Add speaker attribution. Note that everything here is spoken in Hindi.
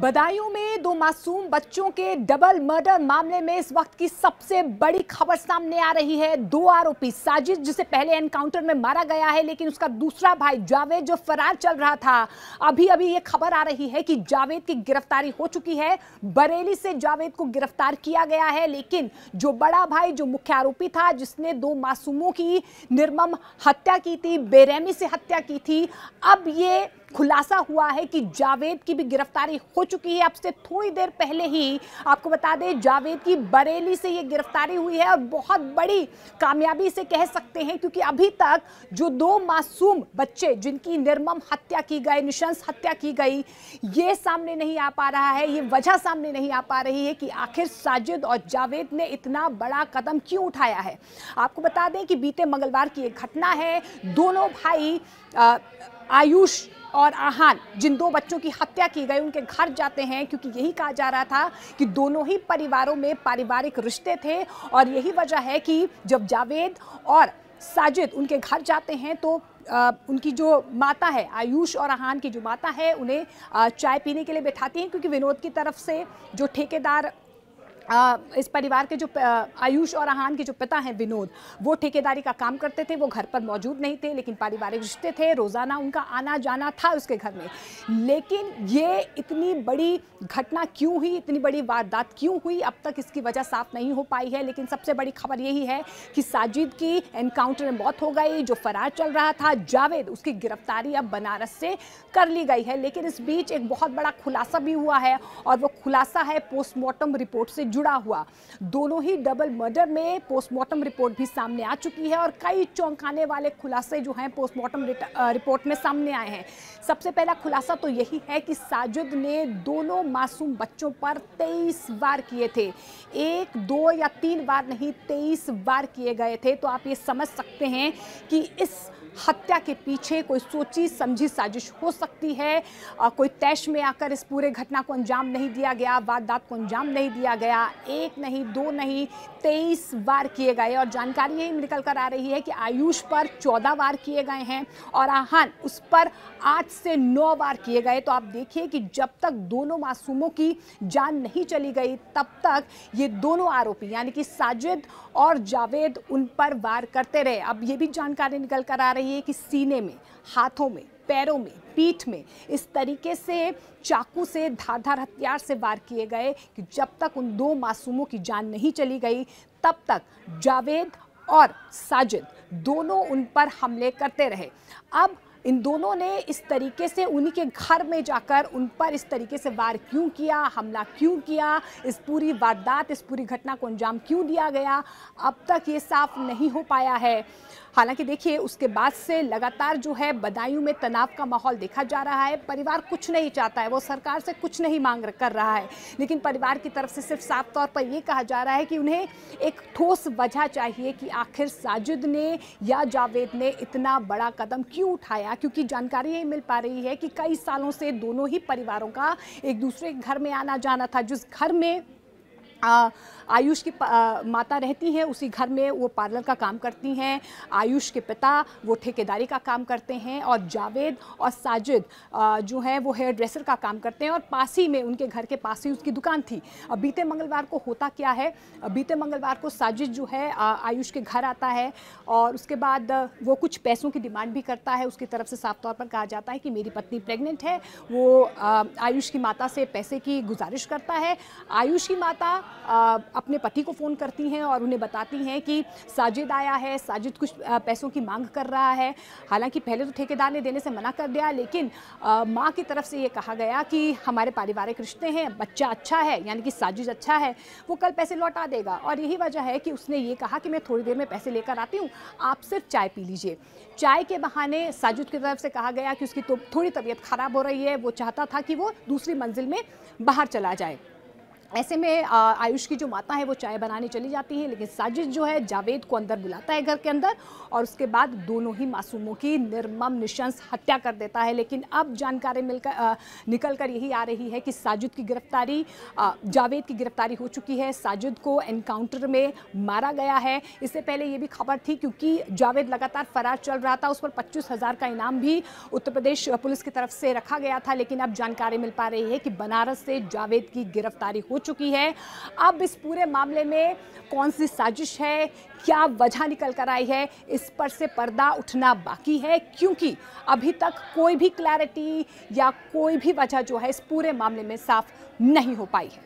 Speaker 1: बदायूं में दो मासूम बच्चों के डबल मर्डर मामले में इस वक्त की सबसे बड़ी खबर सामने आ रही है दो आरोपी साजिद जिसे पहले एनकाउंटर में मारा गया है लेकिन उसका दूसरा भाई जावेद जो फरार चल रहा था अभी अभी ये खबर आ रही है कि जावेद की गिरफ्तारी हो चुकी है बरेली से जावेद को गिरफ्तार किया गया है लेकिन जो बड़ा भाई जो मुख्य आरोपी था जिसने दो मासूमों की निर्मम हत्या की थी बेरहमी से हत्या की थी अब ये खुलासा हुआ है कि जावेद की भी गिरफ्तारी हो चुकी है अब से थोड़ी देर पहले ही आपको बता दें जावेद की बरेली से ये गिरफ्तारी हुई है और बहुत बड़ी कामयाबी से कह सकते हैं क्योंकि अभी तक जो दो मासूम बच्चे जिनकी निर्मम हत्या की गई निशंस हत्या की गई ये सामने नहीं आ पा रहा है ये वजह सामने नहीं आ पा रही है कि आखिर साजिद और जावेद ने इतना बड़ा कदम क्यों उठाया है आपको बता दें कि बीते मंगलवार की एक घटना है दोनों भाई आ, आयुष और आहान जिन दो बच्चों की हत्या की गई उनके घर जाते हैं क्योंकि यही कहा जा रहा था कि दोनों ही परिवारों में पारिवारिक रिश्ते थे और यही वजह है कि जब जावेद और साजिद उनके घर जाते हैं तो आ, उनकी जो माता है आयुष और आहान की जो माता है उन्हें आ, चाय पीने के लिए बैठाती हैं क्योंकि विनोद की तरफ से जो ठेकेदार आ, इस परिवार के जो आयुष और आहान के जो पिता हैं विनोद वो ठेकेदारी का काम करते थे वो घर पर मौजूद नहीं थे लेकिन पारिवारिक रिश्ते थे रोज़ाना उनका आना जाना था उसके घर में लेकिन ये इतनी बड़ी घटना क्यों हुई इतनी बड़ी वारदात क्यों हुई अब तक इसकी वजह साफ नहीं हो पाई है लेकिन सबसे बड़ी खबर यही है कि साजिद की एनकाउंटर में मौत हो गई जो फरार चल रहा था जावेद उसकी गिरफ्तारी अब बनारस से कर ली गई है लेकिन इस बीच एक बहुत बड़ा खुलासा भी हुआ है और वो खुलासा है पोस्टमार्टम रिपोर्ट से जुड़ा हुआ दोनों ही डबल मर्डर में पोस्टमार्टम रिपोर्ट भी सामने आ चुकी है और कई चौंकाने वाले खुलासे जो हैं पोस्टमार्टम रिपोर्ट में सामने आए हैं सबसे पहला खुलासा तो यही है कि साजिद ने दोनों मासूम बच्चों पर तेईस बार किए थे एक दो या तीन बार नहीं तेईस बार किए गए थे तो आप ये समझ सकते हैं कि इस हत्या के पीछे कोई सोची समझी साजिश हो सकती है कोई तैश में आकर इस पूरे घटना को अंजाम नहीं दिया गया वारदात को अंजाम नहीं दिया गया एक नहीं दो नहीं तेईस बार किए गए और जानकारी यही निकल कर आ रही है कि आयुष पर चौदह बार किए गए हैं और आहान उस पर आठ से नौ बार किए गए तो आप देखिए कि जब तक दोनों मासूमों की जान नहीं चली गई तब तक ये दोनों आरोपी यानी कि साजिद और जावेद उन पर वार करते रहे अब ये भी जानकारी निकल कर आ रही चाहिए कि सीने में हाथों में पैरों में पीठ में इस तरीके से चाकू से धारधार हथियार से वार किए गए कि जब तक उन दो मासूमों की जान नहीं चली गई तब तक जावेद और साजिद दोनों उन पर हमले करते रहे अब इन दोनों ने इस तरीके से उन्हीं के घर में जाकर उन पर इस तरीके से वार क्यों किया हमला क्यों किया इस पूरी वारदात इस पूरी घटना को अंजाम क्यों दिया गया अब तक ये साफ नहीं हो पाया है हालांकि देखिए उसके बाद से लगातार जो है बदायूं में तनाव का माहौल देखा जा रहा है परिवार कुछ नहीं चाहता है वो सरकार से कुछ नहीं मांग कर रहा है लेकिन परिवार की तरफ से सिर्फ साफ तौर पर यह कहा जा रहा है कि उन्हें एक ठोस वजह चाहिए कि आखिर साजिद ने या जावेद ने इतना बड़ा कदम क्यों उठाया क्योंकि जानकारी ये मिल पा रही है कि कई सालों से दोनों ही परिवारों का एक दूसरे घर में आना जाना था जिस घर में आयुष की माता रहती हैं उसी घर में वो पार्लर का काम करती हैं आयुष के पिता वो ठेकेदारी का काम करते हैं और जावेद और साजिद जो हैं वो हेयर ड्रेसर का काम करते हैं और पास ही में उनके घर के पास ही उसकी दुकान थी अब बीते मंगलवार को होता क्या है बीते मंगलवार को साजिद जो है आयुष के घर आता है और उसके बाद वो कुछ पैसों की डिमांड भी करता है उसकी तरफ से साफ तौर पर कहा जाता है कि मेरी पत्नी प्रेगनेंट है वो आयुष की माता से पैसे की गुजारिश करता है आयुष की माता अपने पति को फ़ोन करती हैं और उन्हें बताती हैं कि साजिद आया है साजिद कुछ पैसों की मांग कर रहा है हालांकि पहले तो ठेकेदार ने देने से मना कर दिया लेकिन माँ की तरफ से ये कहा गया कि हमारे पारिवारिक रिश्ते हैं बच्चा अच्छा है यानी कि साजिद अच्छा है वो कल पैसे लौटा देगा और यही वजह है कि उसने ये कहा कि मैं थोड़ी देर में पैसे लेकर आती हूँ आप सिर्फ चाय पी लीजिए चाय के बहाने साजिद की तरफ से कहा गया कि उसकी तो थोड़ी तबीयत ख़राब हो रही है वो चाहता था कि वो दूसरी मंजिल में बाहर चला जाए ऐसे में आयुष की जो माता है वो चाय बनाने चली जाती है लेकिन साजिद जो है जावेद को अंदर बुलाता है घर के अंदर और उसके बाद दोनों ही मासूमों की निर्मम निशंस हत्या कर देता है लेकिन अब जानकारी मिलकर निकल कर यही आ रही है कि साजिद की गिरफ्तारी जावेद की गिरफ्तारी हो चुकी है साजिद को एनकाउंटर में मारा गया है इससे पहले ये भी खबर थी क्योंकि जावेद लगातार फरार चल रहा था उस पर पच्चीस का इनाम भी उत्तर प्रदेश पुलिस की तरफ से रखा गया था लेकिन अब जानकारी मिल पा रही है कि बनारस से जावेद की गिरफ्तारी हो चुकी है अब इस पूरे मामले में कौन सी साजिश है क्या वजह निकल कर आई है इस पर से पर्दा उठना बाकी है क्योंकि अभी तक कोई भी क्लैरिटी या कोई भी वजह जो है इस पूरे मामले में साफ नहीं हो पाई है